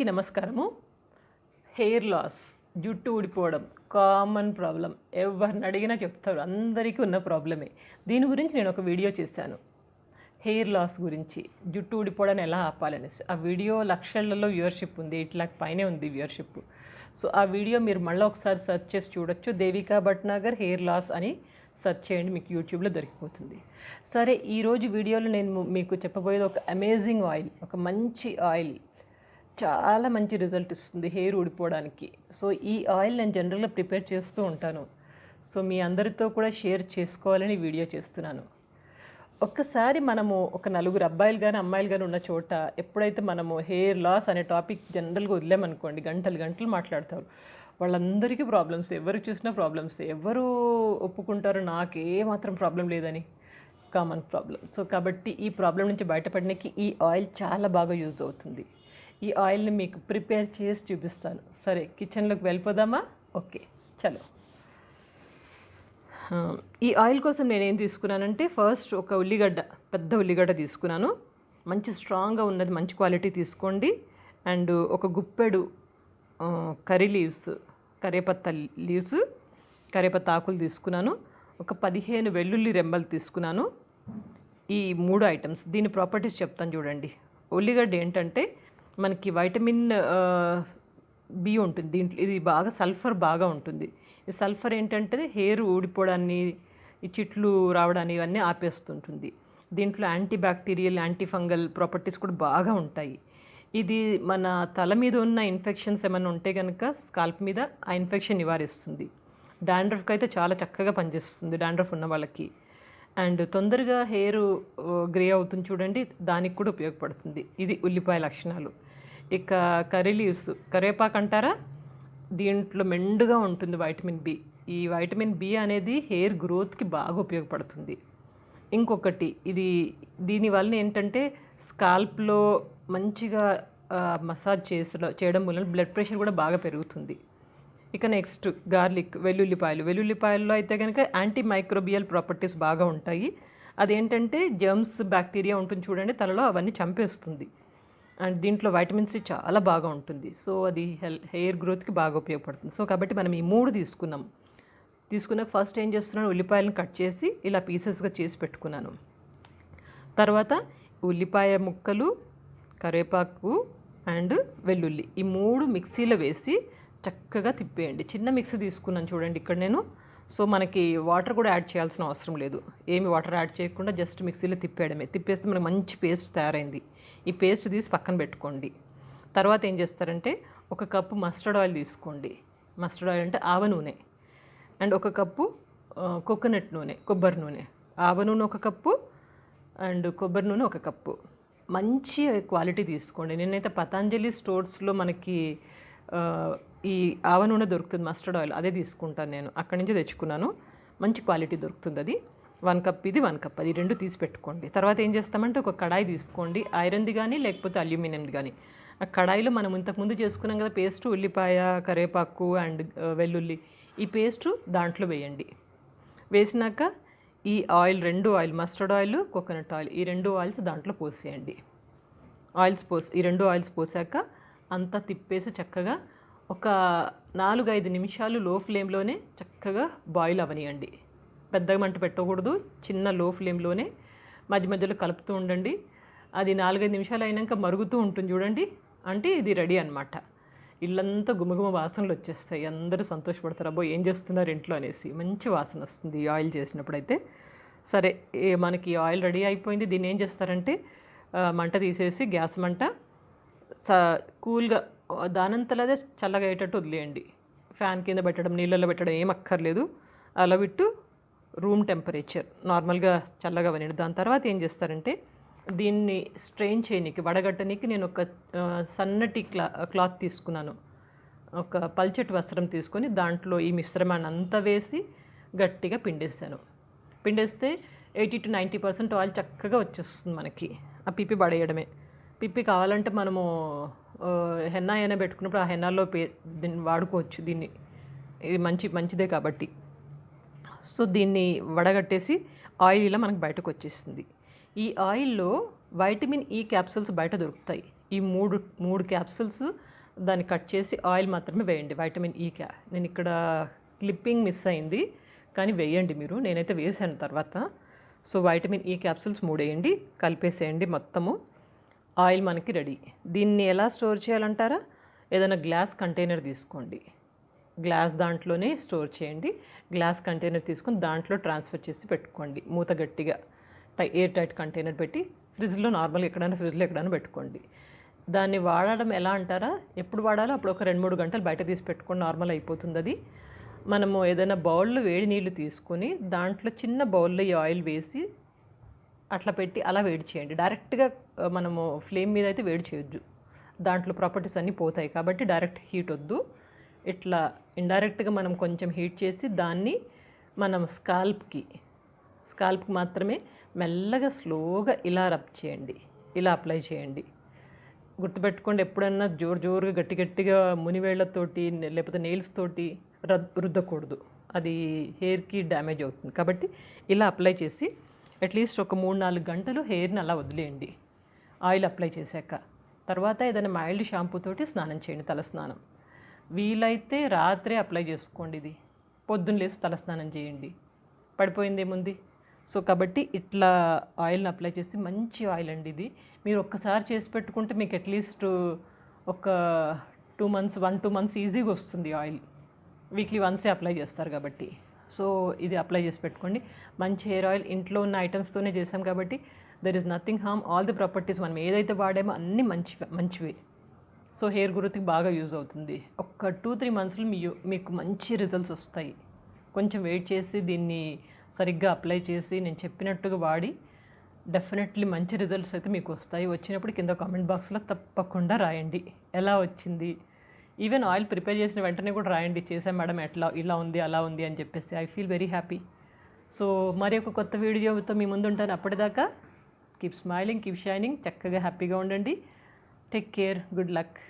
అందరికీ నమస్కారము hair loss జుట్టు ఊడిపోవడం కామన్ ప్రాబ్లం ఎవరిని అడిగినా చెప్తారు అందరికీ ఉన్న ప్రాబ్లమే దీని గురించి నేను ఒక వీడియో చేశాను హెయిర్ లాస్ గురించి జుట్టు ఊడిపోవడాన్ని ఎలా ఆపాలనేసి ఆ వీడియో లక్షలలో వ్యూవర్షిప్ ఉంది ఎయిట్ లాక్ పైనే ఉంది వ్యూవర్షిప్ సో ఆ వీడియో మీరు మళ్ళీ ఒకసారి సర్చ్ చేసి చూడొచ్చు దేవికా భట్నాగర్ హెయిర్ లాస్ అని సెర్చ్ చేయండి మీకు యూట్యూబ్లో దొరికిపోతుంది సరే ఈరోజు వీడియోలో నేను మీకు చెప్పబోయేది ఒక అమేజింగ్ ఆయిల్ ఒక మంచి ఆయిల్ చాలా మంచి రిజల్ట్ ఇస్తుంది హెయిర్ ఊడిపోవడానికి సో ఈ ఆయిల్ నేను జనరల్గా ప్రిపేర్ చేస్తూ ఉంటాను సో మీ అందరితో కూడా షేర్ చేసుకోవాలని వీడియో చేస్తున్నాను ఒక్కసారి మనము ఒక నలుగురు అబ్బాయిలు కానీ అమ్మాయిలు కానీ ఉన్న చోట ఎప్పుడైతే మనము హెయిర్ లాస్ అనే టాపిక్ జనరల్గా వదిలేమనుకోండి గంటలు గంటలు మాట్లాడతారు వాళ్ళందరికీ ప్రాబ్లమ్స్ ఎవరికి చూసినా ప్రాబ్లమ్స్ ఎవరు ఒప్పుకుంటారు నాకే మాత్రం ప్రాబ్లం లేదని కామన్ ప్రాబ్లం సో కాబట్టి ఈ ప్రాబ్లం నుంచి బయటపడడానికి ఈ ఆయిల్ చాలా బాగా యూజ్ అవుతుంది ఈ ఆయిల్ని మీకు ప్రిపేర్ చేసి చూపిస్తాను సరే కిచెన్లోకి వెళ్ళిపోదామా ఓకే చలో ఈ ఆయిల్ కోసం నేనేం తీసుకున్నానంటే ఫస్ట్ ఒక ఉల్లిగడ్డ పెద్ద ఉల్లిగడ్డ తీసుకున్నాను మంచి స్ట్రాంగ్గా ఉన్నది మంచి క్వాలిటీ తీసుకోండి అండ్ ఒక గుప్పెడు కర్రీ లీవ్స్ కరేపత్త లీవ్స్ కరేపత్త ఆకులు తీసుకున్నాను ఒక పదిహేను వెల్లుల్లి రెంబలు తీసుకున్నాను ఈ మూడు ఐటమ్స్ దీని ప్రాపర్టీస్ చెప్తాను చూడండి ఉల్లిగడ్డ ఏంటంటే మనకి వైటమిన్ బి ఉంటుంది దీంట్లో ఇది బాగా సల్ఫర్ బాగా ఉంటుంది ఈ సల్ఫర్ ఏంటంటే హెయిర్ ఊడిపోవడాన్ని ఈ చిట్లు రావడాన్ని ఇవన్నీ ఆపేస్తుంటుంది దీంట్లో antibacterial antifungal properties కూడా బాగా ఉంటాయి ఇది మన తల మీద ఉన్న ఇన్ఫెక్షన్స్ ఏమైనా ఉంటే కనుక స్కాల్ప్ మీద ఆ ఇన్ఫెక్షన్ నివారిస్తుంది డాండ్రఫ్కి అయితే చాలా చక్కగా పనిచేస్తుంది డాండ్రఫ్ ఉన్న వాళ్ళకి అండ్ తొందరగా హెయిర్ గ్రే అవుతుంది చూడండి దానికి కూడా ఉపయోగపడుతుంది ఇది ఉల్లిపాయ లక్షణాలు ఇక కర్రీ లీవ్స్ కరివేపాకు అంటారా దీంట్లో మెండుగా ఉంటుంది వైటమిన్ బి ఈ వైటమిన్ బి అనేది హెయిర్ గ్రోత్కి బాగా ఉపయోగపడుతుంది ఇంకొకటి ఇది దీనివల్ల ఏంటంటే స్కాల్ప్లో మంచిగా మసాజ్ చేసడం చేయడం వలన బ్లడ్ ప్రెషర్ కూడా బాగా పెరుగుతుంది ఇక నెక్స్ట్ గార్లిక్ వెల్లుల్లిపాయలు వెల్లుల్లిపాయల్లో అయితే కనుక యాంటీ మైక్రోబియల్ ప్రాపర్టీస్ బాగా ఉంటాయి అదేంటంటే జర్మ్స్ బ్యాక్టీరియా ఉంటుంది చూడండి తలలో అవన్నీ చంపేస్తుంది అండ్ దీంట్లో వైటమిన్ సి చాలా బాగా ఉంటుంది సో అది హెల్ హెయిర్ గ్రోత్కి బాగా ఉపయోగపడుతుంది సో కాబట్టి మనం ఈ మూడు తీసుకున్నాం తీసుకున్న ఫస్ట్ ఏం చేస్తున్నాను ఉల్లిపాయలను కట్ చేసి ఇలా పీసెస్గా చేసి పెట్టుకున్నాను తర్వాత ఉల్లిపాయ ముక్కలు కరివేపాకు అండ్ వెల్లుల్లి ఈ మూడు మిక్సీలో వేసి చక్కగా తిప్పేయండి చిన్న మిక్సీ తీసుకున్నాను చూడండి ఇక్కడ నేను సో మనకి వాటర్ కూడా యాడ్ చేయాల్సిన అవసరం లేదు ఏమి వాటర్ యాడ్ చేయకుండా జస్ట్ మిక్సీలో తిప్పేయడమే తిప్పేస్తే మనకి మంచి పేస్ట్ తయారైంది ఈ పేస్ట్ తీసి పక్కన పెట్టుకోండి తర్వాత ఏం చేస్తారంటే ఒక కప్పు మస్టర్డ్ ఆయిల్ తీసుకోండి మస్టర్డ్ ఆయిల్ అంటే ఆవ నూనె అండ్ ఒక కప్పు కోకోనట్ నూనె కొబ్బరి నూనె ఆవ నూనె ఒక కప్పు అండ్ కొబ్బరి నూనె ఒక కప్పు మంచి క్వాలిటీ తీసుకోండి నేనైతే పతాంజలి స్టోర్స్లో మనకి ఈ ఆవ నూనె దొరుకుతుంది మస్టర్డ్ ఆయిల్ అదే తీసుకుంటాను నేను అక్కడి నుంచి తెచ్చుకున్నాను మంచి క్వాలిటీ దొరుకుతుంది అది వన్ కప్ ఇది వన్ కప్ అది రెండు తీసి పెట్టుకోండి తర్వాత ఏం చేస్తామంటే ఒక కడాయి తీసుకోండి ఐరన్ది కానీ లేకపోతే అల్యూమినియంది కానీ ఆ కడాయిలో మనం ఇంతకుముందు చేసుకున్నాం కదా పేస్ట్ ఉల్లిపాయ కరేపాకు అండ్ వెల్లుల్లి ఈ పేస్ట్ దాంట్లో వేయండి వేసినాక ఈ ఆయిల్ రెండు oil mustard oil coconut oil ఈ రెండు ఆయిల్స్ దాంట్లో పోసేయండి ఆయిల్స్ పోసి ఈ రెండు ఆయిల్స్ పోసాక అంతా తిప్పేసి చక్కగా ఒక నాలుగైదు నిమిషాలు లో ఫ్లేమ్లోనే చక్కగా బాయిల్ అవనియండి పెద్దగా మంట పెట్టకూడదు చిన్న లో ఫ్లేమ్లోనే మధ్య మధ్యలో కలుపుతూ ఉండండి అది నాలుగైదు నిమిషాలు అయినాక మరుగుతూ ఉంటుంది చూడండి అంటే ఇది రెడీ అనమాట ఇల్లంతా గుమగుమ వాసనలు వచ్చేస్తాయి అందరూ సంతోషపడతారు అబ్బో ఏం చేస్తున్నారు ఇంట్లో అనేసి మంచి వాసన వస్తుంది ఈ ఆయిల్ చేసినప్పుడైతే సరే మనకి ఆయిల్ రెడీ అయిపోయింది దీన్ని ఏం చేస్తారంటే మంట తీసేసి గ్యాస్ మంట కూల్గా దానంతలదే చల్లగా అయ్యేటట్టు వదిలేయండి ఫ్యాన్ కింద పెట్టడం నీళ్ళల్లో పెట్టడం ఏం అక్కర్లేదు అలా విట్టు రూమ్ టెంపరేచర్ నార్మల్గా చల్లగా వనిడు దాని తర్వాత ఏం చేస్తారంటే దీన్ని స్ట్రెయిన్ చేయనీకి వడగట్టనీకి నేను ఒక సన్నటి క్లా క్లాత్ తీసుకున్నాను ఒక పల్చటి వస్త్రం తీసుకొని దాంట్లో ఈ మిశ్రమాన్ని అంతా వేసి గట్టిగా పిండేస్తాను పిండేస్తే eighty to ninety percent oil చక్కగా వచ్చేస్తుంది మనకి ఆ పిపి పడేయడమే పిప్పి కావాలంటే మనము హెన్నా అయినా పెట్టుకున్నప్పుడు ఆ హెన్నాలో పే దీన్ని వాడుకోవచ్చు దీన్ని ఇది మంచి మంచిదే కాబట్టి సో దీన్ని వడగట్టేసి ఆయిల్ ఇలా మనకు బయటకు వచ్చేస్తుంది ఈ ఆయిల్లో వైటమిన్ ఈ క్యాప్సిల్స్ బయట దొరుకుతాయి ఈ మూడు మూడు క్యాప్సిల్స్ దాన్ని కట్ చేసి ఆయిల్ మాత్రమే వేయండి వైటమిన్ ఈ క్యా నేను ఇక్కడ క్లిప్పింగ్ మిస్ అయింది కానీ వేయండి మీరు నేనైతే వేసాను తర్వాత సో వైటమిన్ ఈ క్యాప్సిల్స్ మూడేయండి కలిపేసేయండి మొత్తము ఆయిల్ మనకి రెడీ దీన్ని ఎలా స్టోర్ చేయాలంటారా ఏదైనా గ్లాస్ కంటైనర్ తీసుకోండి గ్లాస్ దాంట్లోనే స్టోర్ చేయండి గ్లాస్ కంటైనర్ తీసుకొని దాంట్లో ట్రాన్స్ఫర్ చేసి పెట్టుకోండి మూత గట్టిగా టై ఎయిర్ టైట్ కంటైనర్ పెట్టి ఫ్రిడ్జ్లో నార్మల్గా ఎక్కడైనా ఫ్రిడ్జ్లో ఎక్కడైనా పెట్టుకోండి దాన్ని వాడడం ఎలా అంటారా ఎప్పుడు వాడాలో అప్పుడు ఒక రెండు మూడు గంటలు బయట తీసి పెట్టుకొని నార్మల్ అయిపోతుంది అది మనము ఏదైనా బౌల్లో వేడి నీళ్ళు తీసుకొని దాంట్లో చిన్న బౌల్లో ఈ ఆయిల్ వేసి అట్లా పెట్టి అలా వేడి చేయండి డైరెక్ట్గా మనము ఫ్లేమ్ మీద అయితే వేడి చేయొద్దు దాంట్లో ప్రాపర్టీస్ అన్నీ పోతాయి కాబట్టి డైరెక్ట్ హీట్ వద్దు ఇట్లా ఇండైరెక్ట్గా మనం కొంచెం హీట్ చేసి దాన్ని మనం స్కాల్ప్కి స్కాల్ప్కి మాత్రమే మెల్లగా స్లోగా ఇలా రబ్ చేయండి ఇలా అప్లై చేయండి గుర్తుపెట్టుకోండి ఎప్పుడన్నా జోరు జోరుగా గట్టి గట్టిగా మునివేళ్లతోటి లేకపోతే నెయిల్స్ తోటి రుద్దకూడదు అది హెయిర్కి డ్యామేజ్ అవుతుంది కాబట్టి ఇలా అప్లై చేసి అట్లీస్ట్ ఒక మూడు నాలుగు గంటలు హెయిర్ని అలా వదిలేయండి ఆయిల్ అప్లై చేశాక తర్వాత ఏదైనా మైల్డ్ షాంపూతోటి స్నానం చేయండి తలస్నానం వీలైతే రాత్రే అప్లై చేసుకోండి ఇది పొద్దున్న లేసి తలస్నానం చేయండి పడిపోయింది ఏముంది సో కాబట్టి ఇట్లా ఆయిల్ని అప్లై చేసి మంచి ఆయిల్ అండి ఇది మీరు ఒక్కసారి చేసి పెట్టుకుంటే మీకు అట్లీస్ట్ ఒక two months one two months ఈజీగా వస్తుంది ఆయిల్ వీక్లీ వన్సే అప్లై చేస్తారు కాబట్టి సో ఇది అప్లై చేసి పెట్టుకోండి మంచి హెయిర్ ఆయిల్ ఇంట్లో ఉన్న ఐటమ్స్తోనే చేసాం కాబట్టి there is nothing harm all the properties మనం ఏదైతే వాడేమో అన్నీ మంచి మంచివి సో హెయిర్ గ్రోత్కి బాగా యూజ్ అవుతుంది ఒక టూ త్రీ మంత్స్లో మీ మీకు మంచి రిజల్ట్స్ వస్తాయి కొంచెం వెయిట్ చేసి దీన్ని సరిగ్గా అప్లై చేసి నేను చెప్పినట్టుగా వాడి డెఫినెట్లీ మంచి రిజల్ట్స్ అయితే మీకు వస్తాయి వచ్చినప్పుడు కింద కామెంట్ బాక్స్లో తప్పకుండా రాయండి ఎలా వచ్చింది ఈవెన్ ఆయిల్ ప్రిపేర్ చేసిన వెంటనే కూడా రాయండి చేసాం మేడం ఎట్లా ఇలా ఉంది అలా ఉంది అని చెప్పేసి I feel very happy so మరి ఒక కొత్త వీడియోతో మీ ముందు ఉంటాను అప్పటిదాకా కీప్ స్మైలింగ్ కీప్ షైనింగ్ చక్కగా హ్యాపీగా ఉండండి టేక్ కేర్ గుడ్ లక్